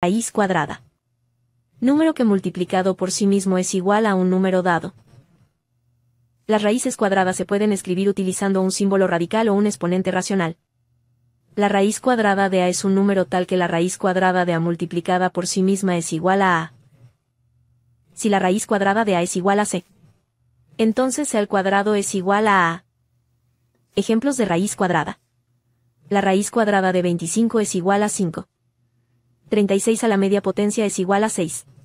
raíz cuadrada. Número que multiplicado por sí mismo es igual a un número dado. Las raíces cuadradas se pueden escribir utilizando un símbolo radical o un exponente racional. La raíz cuadrada de A es un número tal que la raíz cuadrada de A multiplicada por sí misma es igual a A. Si la raíz cuadrada de A es igual a C, entonces c al cuadrado es igual a A. Ejemplos de raíz cuadrada. La raíz cuadrada de 25 es igual a 5. 36 a la media potencia es igual a 6.